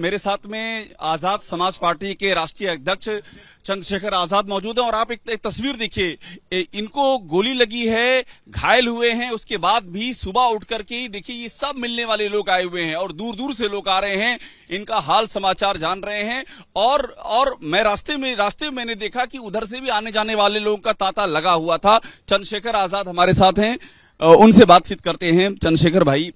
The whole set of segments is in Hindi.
मेरे साथ में आजाद समाज पार्टी के राष्ट्रीय अध्यक्ष चंद्रशेखर आजाद मौजूद हैं और आप एक, तस्वीर देखिए इनको गोली लगी है घायल हुए हैं उसके बाद भी सुबह उठ करके देखिए ये सब मिलने वाले लोग आए हुए हैं और दूर दूर से लोग आ रहे हैं इनका हाल समाचार जान रहे हैं और और मैं रास्ते में रास्ते में मैंने देखा कि उधर से भी आने जाने वाले लोगों का तांता लगा हुआ था चंद्रशेखर आजाद हमारे साथ हैं उनसे बातचीत करते हैं चंद्रशेखर भाई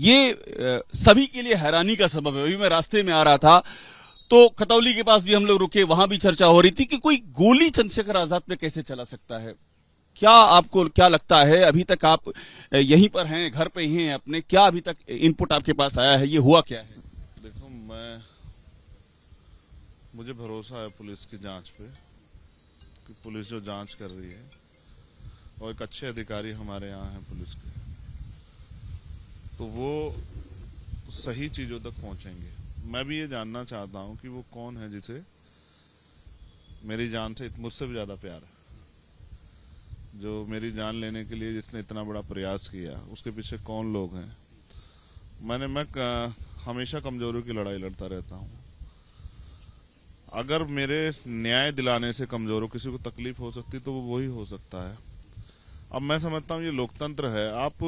ये सभी के लिए हैरानी का सबब है अभी मैं रास्ते में आ रहा था तो खतौली के पास भी हम लोग रुके वहां भी चर्चा हो रही थी कि कोई गोली चंद्रशेखर आजाद पे कैसे चला सकता है क्या आपको क्या लगता है अभी तक आप यहीं पर हैं घर पे ही हैं अपने क्या अभी तक इनपुट आपके पास आया है ये हुआ क्या है देखो मैं मुझे भरोसा है पुलिस की जांच पे कि पुलिस जो जांच कर रही है और एक अच्छे अधिकारी हमारे यहाँ है पुलिस के तो वो सही चीजों तक पहुंचेंगे मैं भी ये जानना चाहता हूं कि वो कौन है जिसे मेरी जान से मुझसे भी ज्यादा प्यार है जो मेरी जान लेने के लिए जिसने इतना बड़ा प्रयास किया उसके पीछे कौन लोग हैं मैंने मैं हमेशा कमजोरों की लड़ाई लड़ता रहता हूं अगर मेरे न्याय दिलाने से कमजोरों किसी को तकलीफ हो सकती तो वो वही हो सकता है अब मैं समझता हूँ ये लोकतंत्र है आप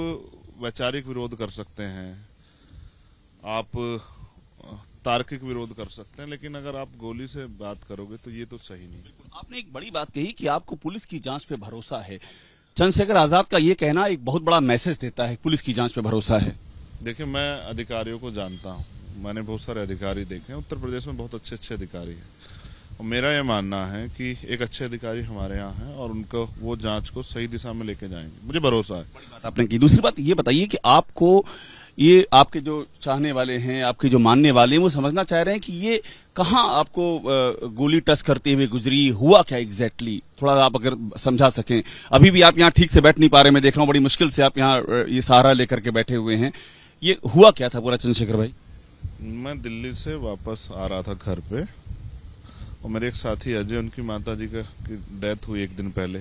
वैचारिक विरोध कर सकते हैं आप तार्किक विरोध कर सकते हैं लेकिन अगर आप गोली से बात करोगे तो ये तो सही नहीं आपने एक बड़ी बात कही कि आपको पुलिस की जांच पे भरोसा है चंद्रशेखर आजाद का ये कहना एक बहुत बड़ा मैसेज देता है पुलिस की जांच पे भरोसा है देखिए मैं अधिकारियों को जानता हूँ मैंने बहुत सारे अधिकारी देखे हैं उत्तर प्रदेश में बहुत अच्छे अच्छे अधिकारी हैं और मेरा ये मानना है कि एक अच्छे अधिकारी हमारे यहाँ हैं और उनको वो जांच को सही दिशा में लेके जाएंगे मुझे भरोसा है आपने की दूसरी बात ये बताइए कि आपको ये आपके जो चाहने वाले हैं आपके जो मानने वाले हैं वो समझना चाह रहे हैं कि ये कहाँ आपको गोली टच करते हुए गुजरी हुआ क्या एग्जैक्टली exactly? थोड़ा आप अगर समझा सकें अभी भी आप यहाँ ठीक से बैठ नहीं पा रहे मैं देख रहा हूँ बड़ी मुश्किल से आप यहाँ ये सहारा लेकर के बैठे हुए हैं ये हुआ क्या था पूरा चंद्रशेखर भाई मैं दिल्ली से वापस आ रहा था घर पे और मेरे एक साथी अजय उनकी माता जी का डेथ हुई एक दिन पहले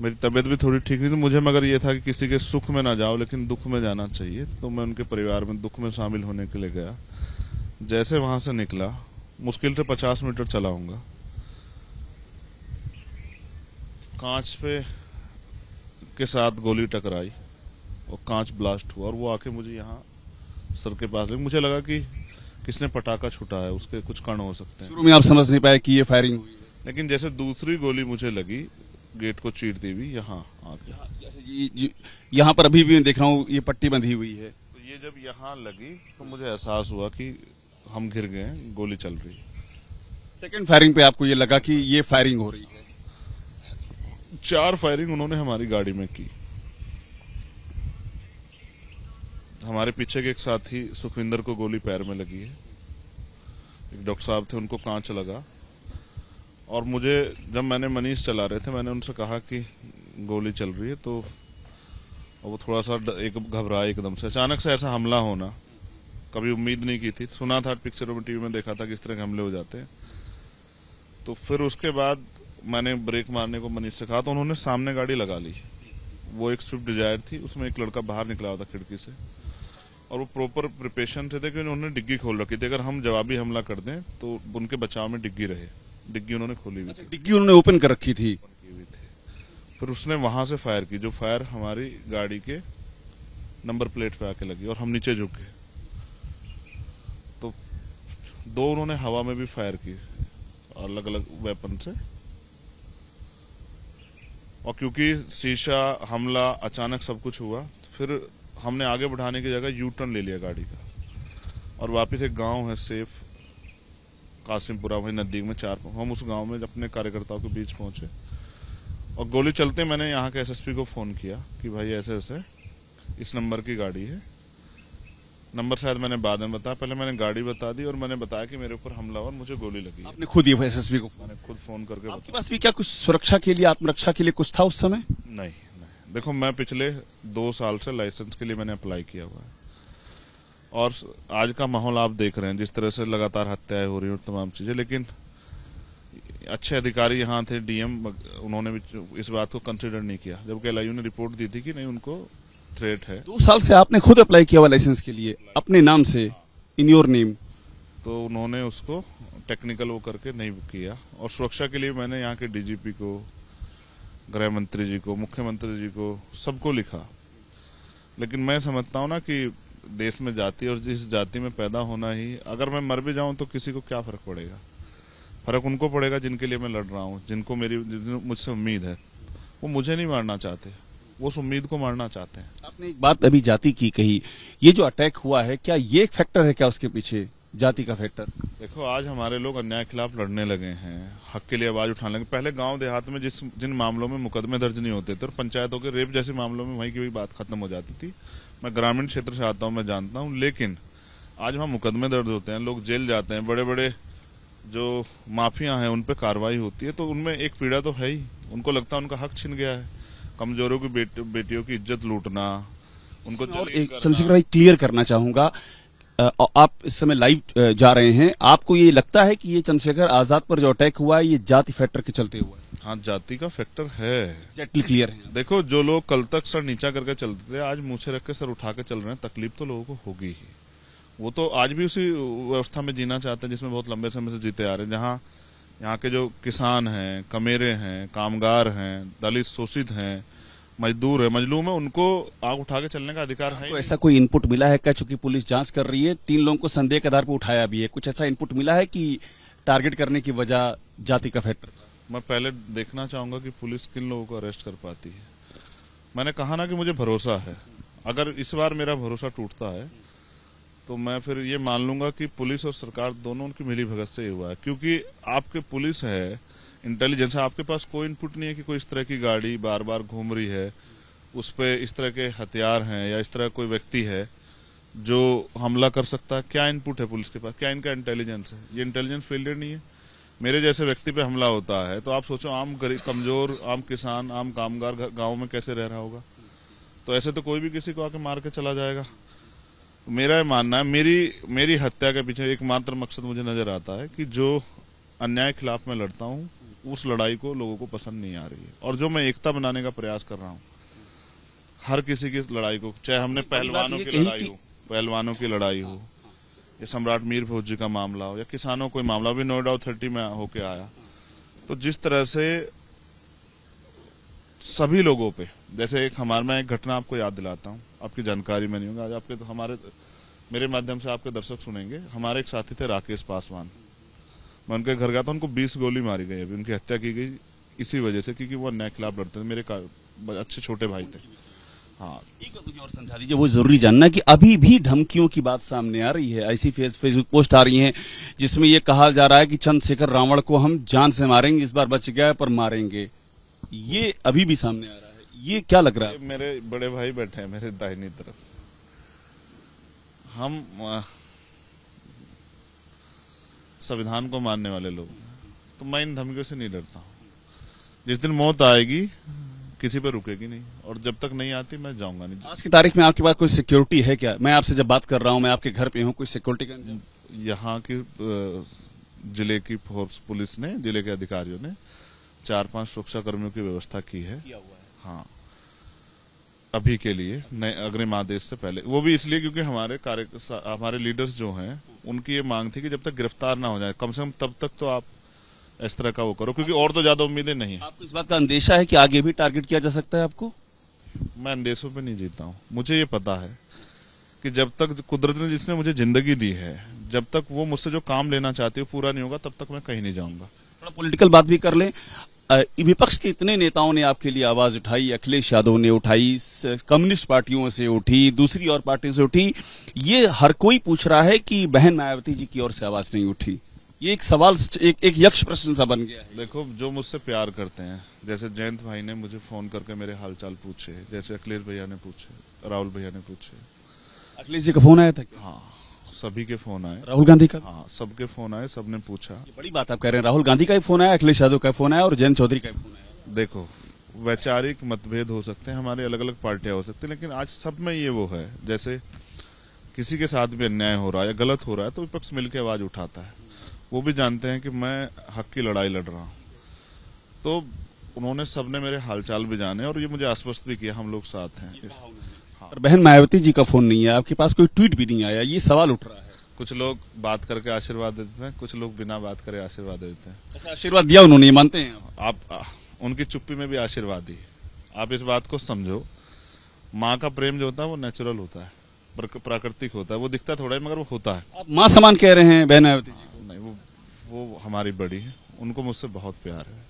मेरी तबीयत भी थोड़ी ठीक नहीं थी मुझे मगर ये था कि किसी के सुख में ना जाओ लेकिन दुख में जाना चाहिए तो मैं उनके परिवार में दुख में शामिल होने के लिए गया जैसे वहां से निकला मुश्किल से पचास मीटर चलाऊंगा कांच पे के साथ गोली टकराई और कांच ब्लास्ट हुआ और वो आके मुझे यहाँ सर के पास मुझे लगा कि किसने पटाखा छुटा है उसके कुछ कण हो सकते हैं शुरू में आप समझ नहीं पाए कि ये फायरिंग हुई है लेकिन जैसे दूसरी गोली मुझे लगी गेट को चीट दी हुई यहाँ आगे हाँ, यहाँ पर अभी भी मैं देख रहा हूँ ये पट्टी बंधी हुई है तो ये जब यहाँ लगी तो मुझे एहसास हुआ कि हम घिर गए गोली चल रही सेकेंड फायरिंग पे आपको ये लगा कि ये फायरिंग हो रही है चार फायरिंग उन्होंने हमारी गाड़ी में की हमारे पीछे के एक साथी सुखविंदर को गोली पैर में लगी है एक डॉक्टर साहब थे उनको कांच लगा और मुझे जब मैंने मनीष चला रहे थे मैंने उनसे कहा कि गोली चल रही है तो वो थोड़ा सा एक घबराए एकदम से अचानक से ऐसा हमला होना कभी उम्मीद नहीं की थी सुना था पिक्चरों में टीवी में देखा था कि इस तरह के हमले हो जाते हैं तो फिर उसके बाद मैंने ब्रेक मारने को मनीष से कहा तो उन्होंने सामने गाड़ी लगा ली वो एक स्विफ्ट डिजायर थी उसमें एक लड़का बाहर निकला हुआ था खिड़की से और वो प्रॉपर प्रिपरेशन से थे कि उन्होंने डिग्गी खोल रखी थी अगर हम जवाबी हमला कर दें तो उनके बचाव में डिग्गी रहे डिग्गी उन्होंने खोली हुई अच्छा, थी डिग्गी उन्होंने ओपन कर रखी थी फिर उसने वहां से फायर की जो फायर हमारी गाड़ी के नंबर प्लेट पे आके लगी और हम नीचे झुक गए तो दो उन्होंने हवा में भी फायर की अलग अलग वेपन से और क्योंकि शीशा हमला अचानक सब कुछ हुआ फिर हमने आगे बढ़ाने की जगह यू टर्न ले लिया गाड़ी का और वापस एक गांव है सेफ कासिमपुरा वही नजदीक में चार हम उस गांव में अपने कार्यकर्ताओं के बीच पहुंचे और गोली चलते मैंने यहाँ के एसएसपी को फ़ोन किया कि भाई ऐसे ऐसे इस नंबर की गाड़ी है नंबर शायद मैंने बाद में बताया पहले मैंने गाड़ी बता दी और मैंने बताया कि मेरे ऊपर हमला और मुझे गोली लगी आपने खुद ही एसएसपी को मैंने खुद फोन करके आपके पास भी क्या कुछ सुरक्षा के लिए आत्मरक्षा के लिए कुछ था उस समय नहीं देखो मैं पिछले दो साल से लाइसेंस के लिए मैंने अप्लाई किया हुआ है और आज का माहौल आप देख रहे हैं जिस तरह से लगातार हत्याएं हो रही हैं और तमाम चीजें लेकिन अच्छे अधिकारी यहाँ थे डीएम उन्होंने भी इस बात को कंसिडर नहीं किया जबकि एल ने रिपोर्ट दी थी कि नहीं उनको थ्रेट है दो साल से आपने खुद अप्लाई किया हुआ लाइसेंस के लिए अपने नाम से इन योर नेम तो उन्होंने उसको टेक्निकल वो करके नहीं किया और सुरक्षा के लिए मैंने यहाँ के डीजीपी को गृह मंत्री जी को मुख्यमंत्री जी को सबको लिखा लेकिन मैं समझता हूँ ना कि देश में जाति और जिस जाति में पैदा होना ही अगर मैं मर भी जाऊं तो किसी को क्या फर्क पड़ेगा फर्क उनको पड़ेगा जिनके लिए मैं लड़ रहा हूँ जिनको मेरी मुझसे उम्मीद है वो मुझे नहीं मारना चाहते वो उस उम्मीद को मारना चाहते हैं आपने एक बात अभी जाति की कही ये जो अटैक हुआ है क्या ये एक फैक्टर है क्या उसके पीछे जाति का फैक्टर देखो आज हमारे लोग अन्याय के खिलाफ लड़ने लगे हैं हक के लिए आवाज उठाने लगे पहले गांव देहात में जिस जिन मामलों में मुकदमे दर्ज नहीं होते थे और पंचायतों के रेप जैसे मामलों में वहीं की भी बात खत्म हो जाती थी मैं ग्रामीण क्षेत्र से आता हूँ मैं जानता हूँ लेकिन आज वहाँ मुकदमे दर्ज होते हैं लोग जेल जाते हैं बड़े बड़े जो माफिया है उन पर कार्रवाई होती है तो उनमें एक पीड़ा तो है ही उनको लगता है उनका हक छिन गया है कमजोरों की बेटियों की इज्जत लूटना उनको एक क्लियर करना चाहूंगा आप इस समय लाइव जा रहे हैं आपको ये लगता है कि ये चंद्रशेखर आजाद पर जो अटैक हुआ है ये जाति फैक्टर के चलते हुआ है हाँ जाति का फैक्टर है एग्जैक्टली क्लियर है देखो जो लोग कल तक सर नीचा करके चलते थे आज मुझे रख के सर उठा के चल रहे हैं तकलीफ तो लोगों को होगी ही वो तो आज भी उसी व्यवस्था में जीना चाहते हैं जिसमें बहुत लंबे समय से जीते आ रहे हैं जहाँ यहाँ के जो किसान हैं कमेरे हैं कामगार हैं दलित शोषित हैं मजदूर है मजलूम है उनको आग उठा के चलने का अधिकार है ऐसा कोई इनपुट मिला है क्या चूंकि पुलिस जांच कर रही है तीन लोगों को संदेह के आधार पर उठाया भी है कुछ ऐसा इनपुट मिला है कि टारगेट करने की वजह जाति का फैक्टर मैं पहले देखना चाहूंगा कि पुलिस किन लोगों को अरेस्ट कर पाती है मैंने कहा ना कि मुझे भरोसा है अगर इस बार मेरा भरोसा टूटता है तो मैं फिर ये मान लूंगा कि पुलिस और सरकार दोनों उनकी मिली भगत से ही हुआ है क्योंकि आपके पुलिस है इंटेलिजेंस है आपके पास कोई इनपुट नहीं है कि कोई इस तरह की गाड़ी बार बार घूम रही है उस पर इस तरह के हथियार हैं या इस तरह कोई व्यक्ति है जो हमला कर सकता है क्या इनपुट है पुलिस के पास क्या इनका इंटेलिजेंस है ये इंटेलिजेंस फेलियर नहीं है मेरे जैसे व्यक्ति पे हमला होता है तो आप सोचो आम गरीब कमजोर आम किसान आम कामगार गांव में कैसे रह रहा होगा तो ऐसे तो कोई भी किसी को आके मार के चला जाएगा मेरा मानना है मेरी मेरी हत्या के पीछे एकमात्र मकसद मुझे नजर आता है कि जो अन्याय खिलाफ मैं लड़ता हूँ उस लड़ाई को लोगों को पसंद नहीं आ रही है और जो मैं एकता बनाने का प्रयास कर रहा हूँ हर किसी की लड़ाई को चाहे हमने पहलवानों की लड़ाई हो पहलवानों की लड़ाई हो या सम्राट मीर भोज जी का मामला हो या किसानों कोई मामला भी नोएडा थर्टी में होके आया तो जिस तरह से सभी लोगों पे जैसे एक हमारे में एक घटना आपको याद दिलाता हूँ आपकी जानकारी में नहीं होगा आज आपके तो हमारे मेरे माध्यम से आपके दर्शक सुनेंगे हमारे एक साथी थे राकेश पासवान मैं उनके घर गया था उनको बीस गोली मारी गई अभी उनकी हत्या की गई इसी वजह से क्योंकि वो अन्याय खिलाफ लड़ते थे मेरे अच्छे छोटे भाई थे हाँ एक मुझे और समझा दीजिए वो जरूरी जानना कि अभी भी धमकियों की बात सामने आ रही है ऐसी फेस फेसबुक पोस्ट आ रही है जिसमें ये कहा जा रहा है कि चंद्रशेखर रावण को हम जान से मारेंगे इस बार बच गया पर मारेंगे ये अभी भी सामने आ रहा है ये क्या लग रहा है मेरे बड़े भाई बैठे हैं मेरे दाहिनी तरफ हम संविधान को मानने वाले लोग तो मैं इन धमकियों से नहीं डरता जिस दिन मौत आएगी किसी पे रुकेगी नहीं और जब तक नहीं आती मैं जाऊंगा नहीं आज की तारीख में आपके पास कोई सिक्योरिटी है क्या मैं आपसे जब बात कर रहा हूँ मैं आपके घर पे हूँ कोई सिक्योरिटी का यहाँ की जिले की फोर्स पुलिस ने जिले के अधिकारियों ने चार पांच सुरक्षा कर्मियों की व्यवस्था की है, किया हुआ है। हाँ अभी के लिए नए अग्रिम आदेश से पहले वो भी इसलिए क्योंकि हमारे कार्य हमारे लीडर्स जो हैं उनकी ये मांग थी कि जब तक गिरफ्तार ना हो जाए कम से कम तब तक तो आप इस तरह का वो करो क्योंकि और तो ज्यादा उम्मीदें नहीं है आपको इस बात का अंदेशा है कि आगे भी टारगेट किया जा सकता है आपको मैं अंदेशों पे नहीं जीता हूँ मुझे ये पता है कि जब तक कुदरत ने जिसने मुझे जिंदगी दी है जब तक वो मुझसे जो काम लेना चाहती है पूरा नहीं होगा तब तक मैं कहीं नहीं जाऊंगा थोड़ा पॉलिटिकल बात भी कर लें विपक्ष के इतने नेताओं ने आपके लिए आवाज उठाई अखिलेश यादव ने उठाई कम्युनिस्ट पार्टियों से उठी दूसरी और पार्टियों से उठी ये हर कोई पूछ रहा है कि बहन मायावती जी की ओर से आवाज नहीं उठी ये एक सवाल एक एक यक्ष प्रश्न सा बन गया है देखो जो मुझसे प्यार करते हैं जैसे जयंत भाई ने मुझे फोन करके मेरे हालचाल पूछे जैसे अखिलेश भैया ने पूछे राहुल भैया ने पूछे अखिलेश जी का फोन आया था हाँ सभी के फोन आए राहुल गांधी का हाँ सबके फोन आए सबने पूछा बड़ी बात आप कह रहे हैं राहुल गांधी का ही फोन आया अखिलेश यादव का फोन आया और जयंत चौधरी का भी फोन आया देखो वैचारिक मतभेद हो सकते हैं हमारे अलग अलग पार्टियां हो सकती है लेकिन आज सब में ये वो है जैसे किसी के साथ भी अन्याय हो रहा है या गलत हो रहा है तो विपक्ष मिलकर आवाज उठाता है वो भी जानते हैं कि मैं हक की लड़ाई लड़ रहा हूँ तो उन्होंने सबने मेरे हालचाल भी जाने और ये मुझे आश्वस्त भी किया हम लोग साथ हैं बहन मायावती जी का फोन नहीं है आपके पास कोई ट्वीट भी नहीं आया ये सवाल उठ रहा है कुछ लोग बात करके आशीर्वाद देते हैं कुछ लोग बिना बात करे आशीर्वाद देते हैं अच्छा, आशीर्वाद दिया उन्होंने ये मानते हैं आप उनकी चुप्पी में भी आशीर्वाद दी आप इस बात को समझो माँ का प्रेम जो होता है वो नेचुरल होता है प्राकृतिक होता है वो दिखता थोड़ा है मगर वो होता है आप माँ समान कह रहे हैं बहन मायावती जी नहीं वो वो हमारी बड़ी है उनको मुझसे बहुत प्यार है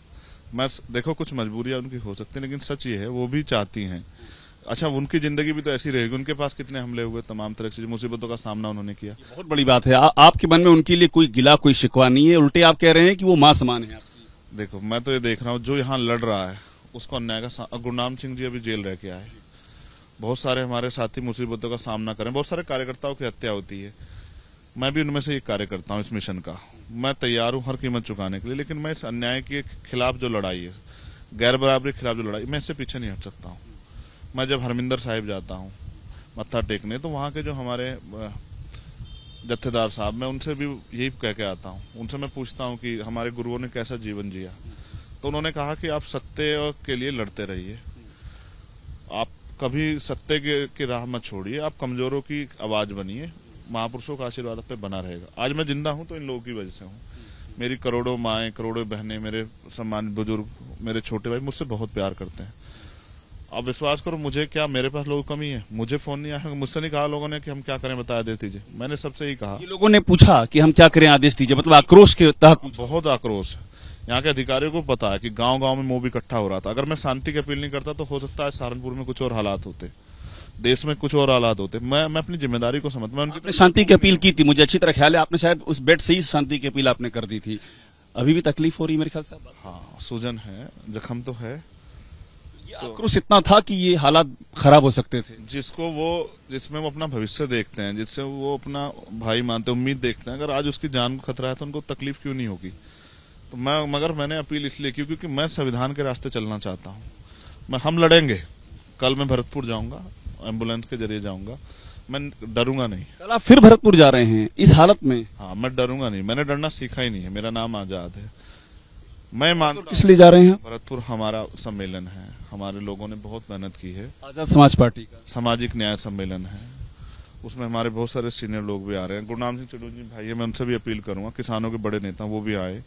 मैं देखो कुछ मजबूरियां उनकी हो सकती है लेकिन सच ये है वो भी चाहती हैं अच्छा उनकी जिंदगी भी तो ऐसी रहेगी उनके पास कितने हमले हुए तमाम तरह से मुसीबतों का सामना उन्होंने किया बहुत बड़ी बात है आ, आपके मन में उनके लिए कोई गिला कोई शिकवा नहीं है उल्टे आप कह रहे हैं कि वो मां समान है देखो मैं तो ये देख रहा हूँ जो यहाँ लड़ रहा है उसको अन्याय का गुरनाम सिंह जी अभी जेल रह के आए बहुत सारे हमारे साथी मुसीबतों का सामना करें बहुत सारे कार्यकर्ताओं की हत्या होती है मैं भी उनमें से एक कार्यकर्ता हूँ इस मिशन का मैं तैयार हूँ हर कीमत चुकाने के लिए लेकिन मैं इस अन्याय के खिलाफ जो लड़ाई है गैर बराबरी के खिलाफ जो लड़ाई मैं इससे पीछे नहीं हट सकता हूँ मैं जब हरमिंदर साहिब जाता हूँ मत्था टेकने तो वहाँ के जो हमारे जत्थेदार साहब मैं उनसे भी यही कह के आता हूँ उनसे मैं पूछता हूँ कि हमारे गुरुओं ने कैसा जीवन जिया तो उन्होंने कहा कि आप सत्य के लिए लड़ते रहिए आप कभी सत्य के, के राह मत छोड़िए आप कमजोरों की आवाज बनिए महापुरुषों का आशीर्वाद आप पे बना रहेगा आज मैं जिंदा हूँ तो इन लोगों की वजह से हूँ मेरी करोड़ों माए करोड़ों बहनें मेरे सम्मान बुजुर्ग मेरे छोटे भाई मुझसे बहुत प्यार करते हैं अब विश्वास करो मुझे क्या मेरे पास लोग कमी है मुझे फोन नहीं आया मुझसे नहीं कहा लोगों ने कि हम क्या करें बता आदेश दीजिए मैंने सबसे ही कहा लोगों ने पूछा कि हम क्या करें आदेश दीजिए मतलब आक्रोश के तहत बहुत आक्रोश यहाँ के अधिकारियों को पता है कि गांव गांव में मोब इकट्ठा हो रहा था अगर मैं शांति की अपील नहीं करता तो हो सकता है सहारनपुर में कुछ और हालात होते देश में कुछ और हालात होते मैं मैं अपनी जिम्मेदारी को समझ मैं उनकी शांति की अपील की थी मुझे अच्छी तरह ख्याल है आपने शायद उस बेड से ही शांति की अपील आपने कर दी थी अभी भी तकलीफ हो रही है मेरे ख्याल से हाँ सूजन है जख्म तो है तो आक्रोश इतना था कि ये हालात खराब हो सकते थे जिसको वो जिसमें वो अपना भविष्य देखते हैं जिससे वो अपना भाई मानते उम्मीद देखते हैं अगर आज उसकी जान को खतरा है तो उनको तकलीफ क्यों नहीं होगी तो मैं मगर मैंने अपील इसलिए की क्योंकि मैं संविधान के रास्ते चलना चाहता हूँ मैं हम लड़ेंगे कल मैं भरतपुर जाऊंगा एम्बुलेंस के जरिए जाऊंगा मैं डरूंगा नहीं कल आप फिर भरतपुर जा रहे हैं इस हालत में हाँ मैं डरूंगा नहीं मैंने डरना सीखा ही नहीं है मेरा नाम आजाद है मैं मान किस लिए जा रहे हैं भरतपुर हमारा सम्मेलन है हमारे लोगों ने बहुत मेहनत की है आजाद समाज पार्टी का सामाजिक न्याय सम्मेलन है उसमें हमारे बहुत सारे सीनियर लोग भी आ रहे हैं गुरुनाम सिंह चड्डू जी भाई मैं उनसे भी अपील करूंगा किसानों के बड़े नेता वो भी आए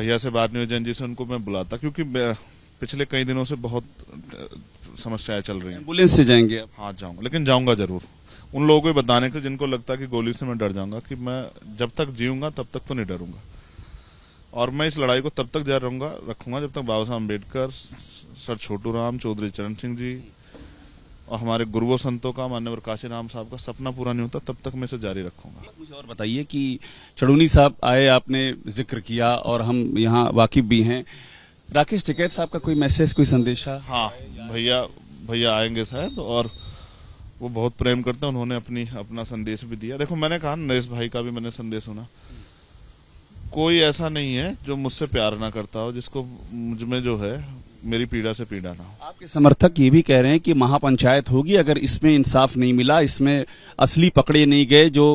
भैया से बात नहीं हुई जी से उनको मैं बुलाता क्योंकि पिछले कई दिनों से बहुत समस्याएं चल रही हैं एम्बुलेंस से जाएंगे आप हाँ जाऊंगा लेकिन जाऊंगा जरूर उन लोगों को बताने के जिनको लगता है कि गोली से मैं डर जाऊंगा कि मैं जब तक जीऊंगा तब तक तो नहीं डरूंगा और मैं इस लड़ाई को तब तक जारी रहूंगा रखूंगा जब तक बाबा साहब अम्बेडकर सर छोटू राम चौधरी चरण सिंह जी और हमारे गुरुओं संतों का मान्यवर काशी राम साहब का सपना पूरा नहीं होता तब तक मैं इसे जारी रखूंगा कुछ और बताइए कि चड़ूनी साहब आए आपने जिक्र किया और हम यहाँ वाकिफ भी हैं राकेश टिकैत साहब का कोई मैसेज कोई संदेशा हाँ भैया भैया आएंगे शायद और वो बहुत प्रेम करते हैं उन्होंने अपनी अपना संदेश भी दिया देखो मैंने कहा नरेश भाई का भी मैंने संदेश सुना कोई ऐसा नहीं है जो मुझसे प्यार ना करता हो जिसको मुझ में जो है मेरी पीड़ा से पीड़ा ना हो आपके समर्थक ये भी कह रहे हैं कि महापंचायत होगी अगर इसमें इंसाफ नहीं मिला इसमें असली पकड़े नहीं गए जो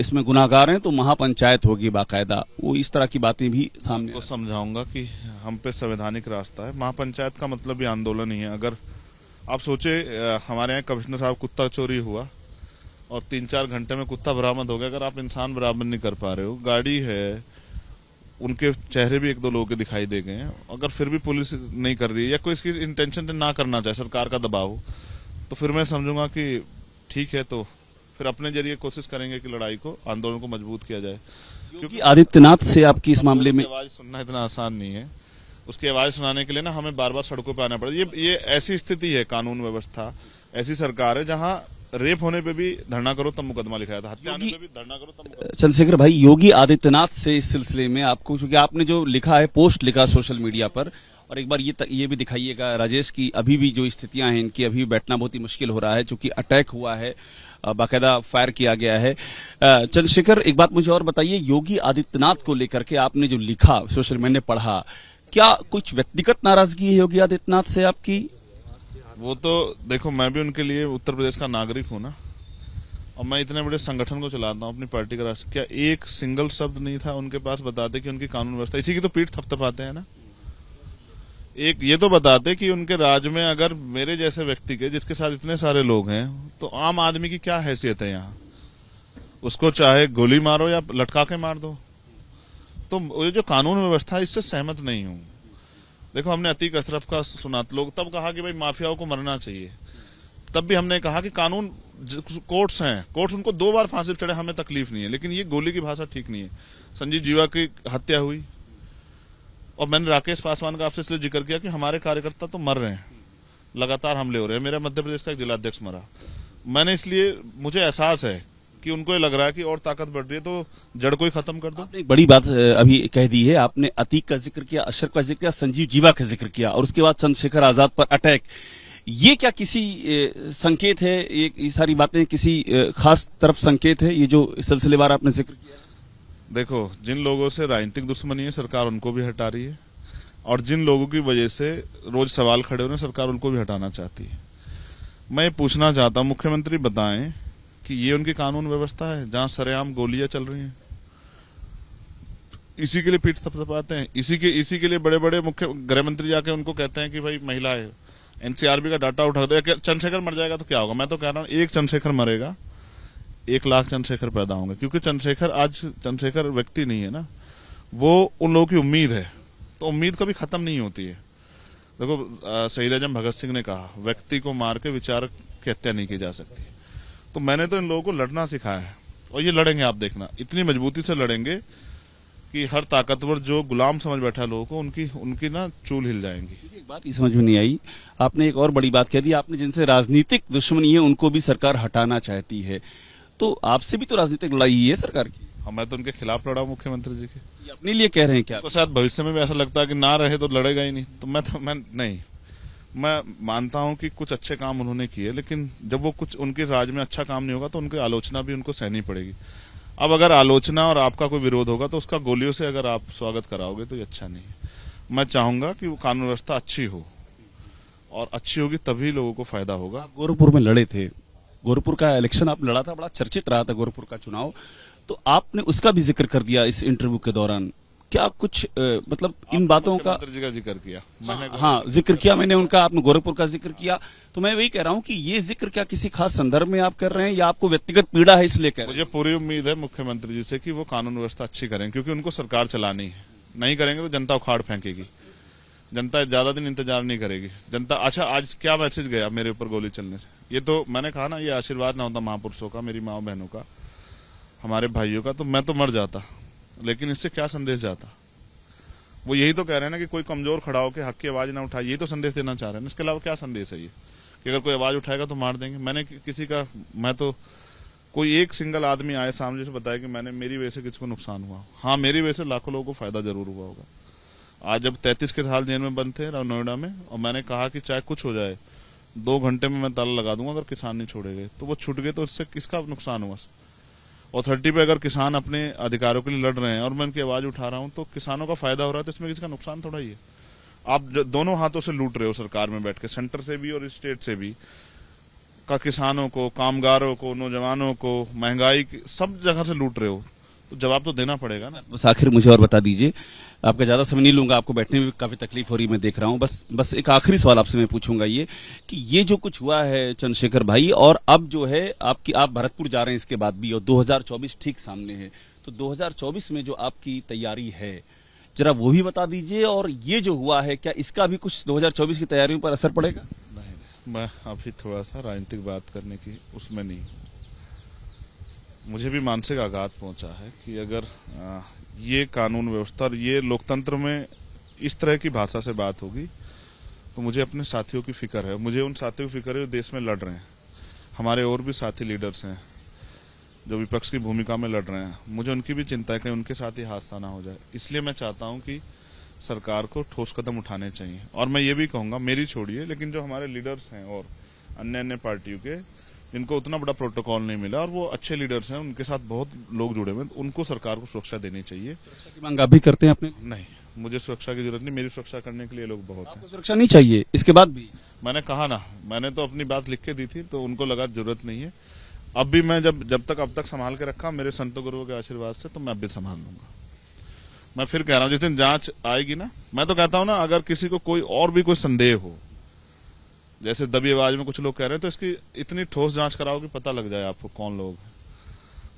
इसमें गुनाहगार हैं तो महापंचायत होगी बाकायदा वो इस तरह की बातें भी सामने को समझाऊंगा कि हम पे संवैधानिक रास्ता है महापंचायत का मतलब भी आंदोलन ही है अगर आप सोचे हमारे यहाँ कमिश्नर साहब कुत्ता चोरी हुआ और तीन चार घंटे में कुत्ता बरामद हो गया अगर आप इंसान बरामद नहीं कर पा रहे हो गाड़ी है उनके चेहरे भी एक दो लोगों के दिखाई दे गए हैं अगर फिर भी पुलिस नहीं कर रही है या कोई इसकी इंटेंशन तो ना करना चाहे सरकार का दबाव तो फिर मैं समझूंगा कि ठीक है तो फिर अपने जरिए कोशिश करेंगे कि लड़ाई को आंदोलन को मजबूत किया जाए क्योंकि आदित्यनाथ से आपकी इस मामले में आवाज सुनना इतना आसान नहीं है उसकी आवाज सुनाने के लिए ना हमें बार बार सड़कों पर आना पड़ा ये ये ऐसी स्थिति है कानून व्यवस्था ऐसी सरकार है जहाँ रेप होने पे भी धरना करो तब मुकदमा लिखाया था हत्या होने पे भी धरना करो तब चंद्रशेखर भाई योगी आदित्यनाथ से इस सिलसिले में आपको क्योंकि आपने जो लिखा है पोस्ट लिखा सोशल मीडिया पर और एक बार ये ये भी दिखाइएगा राजेश की अभी भी जो स्थितियां हैं इनकी अभी बैठना बहुत ही मुश्किल हो रहा है चूंकि अटैक हुआ है बाकायदा फायर किया गया है चंद्रशेखर एक बात मुझे और बताइए योगी आदित्यनाथ को लेकर के आपने जो लिखा सोशल मीडिया पढ़ा क्या कुछ व्यक्तिगत नाराजगी है योगी आदित्यनाथ से आपकी वो तो देखो मैं भी उनके लिए उत्तर प्रदेश का नागरिक हूँ ना और मैं इतने बड़े संगठन को चलाता हूँ अपनी पार्टी का राष्ट्र क्या एक सिंगल शब्द नहीं था उनके पास बताते कि उनकी कानून व्यवस्था इसी की तो पीठ थपथपाते हैं ना एक ये तो बताते कि उनके राज्य में अगर मेरे जैसे व्यक्ति के जिसके साथ इतने सारे लोग हैं तो आम आदमी की क्या हैसियत है यहाँ उसको चाहे गोली मारो या लटका के मार दो तो ये जो कानून व्यवस्था इससे सहमत नहीं हूं देखो हमने अतीक अशरफ का सुना लोग तब कहा कि भाई माफियाओं को मरना चाहिए तब भी हमने कहा कि कानून कोर्ट्स हैं कोर्ट्स उनको दो बार फांसी चढ़े हमें तकलीफ नहीं है लेकिन ये गोली की भाषा ठीक नहीं है संजीव जीवा की हत्या हुई और मैंने राकेश पासवान का आपसे इसलिए जिक्र किया कि हमारे कार्यकर्ता तो मर रहे हैं लगातार हमले हो रहे हैं मेरा मध्य प्रदेश का एक जिलाध्यक्ष मरा मैंने इसलिए मुझे एहसास है कि उनको ये लग रहा है कि और ताकत बढ़ रही है तो जड़ को ही खत्म कर दो एक बड़ी बात अभी कह दी है आपने अतीक का जिक्र किया अशर का जिक्र किया संजीव जीवा का जिक्र किया और उसके बाद चंद्रशेखर आजाद पर अटैक ये क्या किसी संकेत है ये, ये सारी बातें किसी खास तरफ संकेत है ये जो सिलसिलेवार आपने जिक्र किया देखो जिन लोगों से राजनीतिक दुश्मनी है सरकार उनको भी हटा रही है और जिन लोगों की वजह से रोज सवाल खड़े हो रहे सरकार उनको भी हटाना चाहती है मैं पूछना चाहता हूं मुख्यमंत्री बताएं कि ये उनकी कानून व्यवस्था है जहां सरेआम गोलियां चल रही हैं इसी के लिए पीठ थपथपाते हैं इसी के इसी के लिए बड़े बड़े मुख्य गृह मंत्री जाके उनको कहते हैं कि भाई है एनसीआरबी का डाटा उठा दो चंद्रशेखर मर जाएगा तो क्या होगा मैं तो कह रहा हूँ एक चंद्रशेखर मरेगा एक लाख चंद्रशेखर पैदा होंगे क्योंकि चंद्रशेखर आज चंद्रशेखर व्यक्ति नहीं है ना वो उन लोगों की उम्मीद है तो उम्मीद कभी खत्म नहीं होती है देखो शहीद आजम भगत सिंह ने कहा व्यक्ति को मार के विचार की हत्या नहीं की जा सकती तो मैंने तो इन लोगों को लड़ना सिखाया है और ये लड़ेंगे आप देखना इतनी मजबूती से लड़ेंगे कि हर ताकतवर जो गुलाम समझ बैठा है लोगों को उनकी उनकी ना चूल हिल जाएंगी एक बात ये समझ में नहीं आई आपने एक और बड़ी बात कह दी आपने जिनसे राजनीतिक दुश्मनी है उनको भी सरकार हटाना चाहती है तो आपसे भी तो राजनीतिक लड़ाई है सरकार की हाँ मैं तो उनके खिलाफ लड़ा हूँ मुख्यमंत्री जी के अपने लिए कह रहे हैं क्या तो शायद भविष्य में भी ऐसा लगता है कि ना रहे तो लड़ेगा ही नहीं तो मैं तो मैं नहीं मैं मानता हूं कि कुछ अच्छे काम उन्होंने किए लेकिन जब वो कुछ उनके राज में अच्छा काम नहीं होगा तो उनकी आलोचना भी उनको सहनी पड़ेगी अब अगर आलोचना और आपका कोई विरोध होगा तो उसका गोलियों से अगर आप स्वागत कराओगे तो ये अच्छा नहीं है मैं चाहूंगा कि वो कानून व्यवस्था अच्छी हो और अच्छी होगी तभी लोगों को फायदा होगा गोरखपुर में लड़े थे गोरखपुर का इलेक्शन आप लड़ा था बड़ा चर्चित रहा था गोरखपुर का चुनाव तो आपने उसका भी जिक्र कर दिया इस इंटरव्यू के दौरान क्या कुछ आ, मतलब इन बातों का जिक्र किया मैंने हाँ, हाँ जिक्र किया मैंने उनका आपने गोरखपुर का जिक्र किया तो मैं वही कह रहा हूँ कि ये जिक्र क्या किसी खास संदर्भ में आप कर रहे हैं या आपको व्यक्तिगत पीड़ा है इसलिए कह मुझे पूरी उम्मीद है मुख्यमंत्री जी से कि वो कानून व्यवस्था अच्छी करें क्योंकि उनको सरकार चलानी है नहीं करेंगे तो जनता उखाड़ फेंकेगी जनता ज्यादा दिन इंतजार नहीं करेगी जनता अच्छा आज क्या मैसेज गया मेरे ऊपर गोली चलने से ये तो मैंने कहा ना ये आशीर्वाद ना होता महापुरुषों का मेरी माओ बहनों का हमारे भाइयों का तो मैं तो मर जाता लेकिन इससे क्या संदेश जाता वो यही तो कह रहे हैं ना कि कोई कमजोर खड़ा होकर हक की आवाज ना उठाए ये तो संदेश देना चाह रहे हैं इसके अलावा क्या संदेश है ये कि अगर कोई आवाज उठाएगा तो मार देंगे मैंने किसी का मैं तो कोई एक सिंगल आदमी आए सामने से बताया कि मैंने मेरी वजह से किसी को नुकसान हुआ हाँ मेरी वजह से लाखों लोगों को फायदा जरूर हुआ होगा आज जब तैतीस के साल जेल में बंद थे नोएडा में और मैंने कहा कि चाहे कुछ हो जाए दो घंटे में मैं ताला लगा दूंगा अगर किसान नहीं छोड़े गए तो वो छूट गए तो इससे किसका नुकसान हुआ अथॉरिटी पे अगर किसान अपने अधिकारों के लिए लड़ रहे हैं और मैं उनकी आवाज उठा रहा हूँ तो किसानों का फायदा हो रहा है तो इसमें किसी का नुकसान थोड़ा ही है आप दोनों हाथों से लूट रहे हो सरकार में बैठ के सेंटर से भी और स्टेट से भी का किसानों को कामगारों को नौजवानों को महंगाई सब जगह से लूट रहे हो तो जवाब तो देना पड़ेगा ना बस आखिर मुझे और बता दीजिए आपका ज्यादा समय नहीं लूंगा आपको बैठने में काफी तकलीफ हो रही मैं देख रहा हूँ बस बस एक आखिरी सवाल आपसे मैं पूछूंगा ये कि ये जो कुछ हुआ है चंद्रशेखर भाई और अब जो है आपकी आप भरतपुर जा रहे हैं इसके बाद भी और 2024 ठीक सामने है तो 2024 में जो आपकी तैयारी है जरा वो भी बता दीजिए और ये जो हुआ है क्या इसका भी कुछ दो की तैयारियों पर असर पड़ेगा मैं अभी थोड़ा सा राजनीतिक बात करने की उसमें नहीं मुझे भी मानसिक आघात पहुंचा है कि अगर ये कानून व्यवस्था और ये लोकतंत्र में इस तरह की भाषा से बात होगी तो मुझे अपने साथियों की फिक्र है मुझे उन साथियों की फिक्र है जो देश में लड़ रहे हैं हमारे और भी साथी लीडर्स हैं जो विपक्ष की भूमिका में लड़ रहे हैं मुझे उनकी भी चिंता है कि उनके साथ ही हादसा ना हो जाए इसलिए मैं चाहता हूं कि सरकार को ठोस कदम उठाने चाहिए और मैं ये भी कहूंगा मेरी छोड़िए लेकिन जो हमारे लीडर्स हैं और अन्य अन्य पार्टियों के जिनको उतना बड़ा प्रोटोकॉल नहीं मिला और वो अच्छे लीडर्स हैं उनके साथ बहुत लोग जुड़े हुए तो उनको सरकार को सुरक्षा देनी चाहिए सुरक्षा की मांग अभी करते हैं अपने नहीं मुझे सुरक्षा की जरूरत नहीं मेरी सुरक्षा करने के लिए लोग बहुत आपको सुरक्षा नहीं चाहिए इसके बाद भी मैंने कहा ना मैंने तो अपनी बात लिख के दी थी तो उनको लगा जरूरत नहीं है अब भी मैं जब जब तक अब तक संभाल के रखा मेरे संत गुरुओं के आशीर्वाद से तो मैं अब भी संभाल लूंगा मैं फिर कह रहा हूँ जिस दिन जांच आएगी ना मैं तो कहता हूँ ना अगर किसी को कोई और भी कोई संदेह हो जैसे दबी आवाज में कुछ लोग कह रहे हैं तो इसकी इतनी ठोस जांच कराओ कि पता लग जाए आपको कौन लोग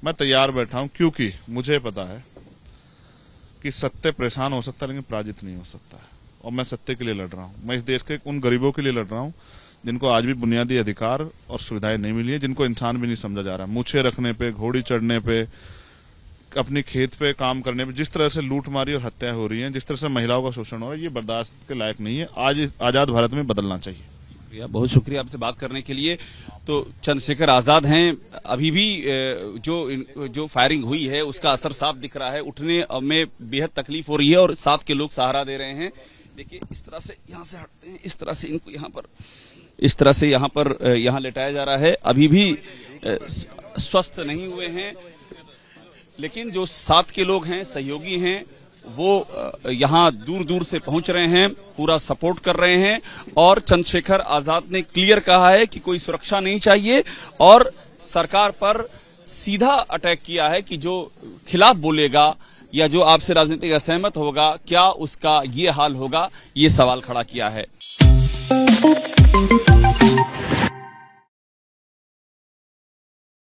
मैं तैयार बैठा हूं क्योंकि मुझे पता है कि सत्य परेशान हो सकता है लेकिन पराजित नहीं हो सकता है और मैं सत्य के लिए लड़ रहा हूं मैं इस देश के उन गरीबों के लिए लड़ रहा हूं जिनको आज भी बुनियादी अधिकार और सुविधाएं नहीं मिली है जिनको इंसान भी नहीं समझा जा रहा मुछे रखने पे घोड़ी चढ़ने पे अपनी खेत पे काम करने पे जिस तरह से लूट मारी और हत्या हो रही है जिस तरह से महिलाओं का शोषण हो रहा है ये बर्दाश्त के लायक नहीं है आज आजाद भारत में बदलना चाहिए शुक्रिया बहुत शुक्रिया आपसे बात करने के लिए तो चंद्रशेखर आजाद हैं अभी भी जो जो फायरिंग हुई है उसका असर साफ दिख रहा है उठने में बेहद तकलीफ हो रही है और साथ के लोग सहारा दे रहे हैं देखिए इस तरह से यहाँ से हटते हैं इस तरह से इनको यहाँ पर इस तरह से यहाँ पर यहाँ लेटाया जा रहा है अभी भी स्वस्थ नहीं हुए हैं लेकिन जो साथ के लोग हैं सहयोगी हैं वो यहाँ दूर दूर से पहुंच रहे हैं पूरा सपोर्ट कर रहे हैं और चंद्रशेखर आजाद ने क्लियर कहा है कि कोई सुरक्षा नहीं चाहिए और सरकार पर सीधा अटैक किया है कि जो खिलाफ बोलेगा या जो आपसे राजनीतिक असहमत होगा क्या उसका ये हाल होगा ये सवाल खड़ा किया है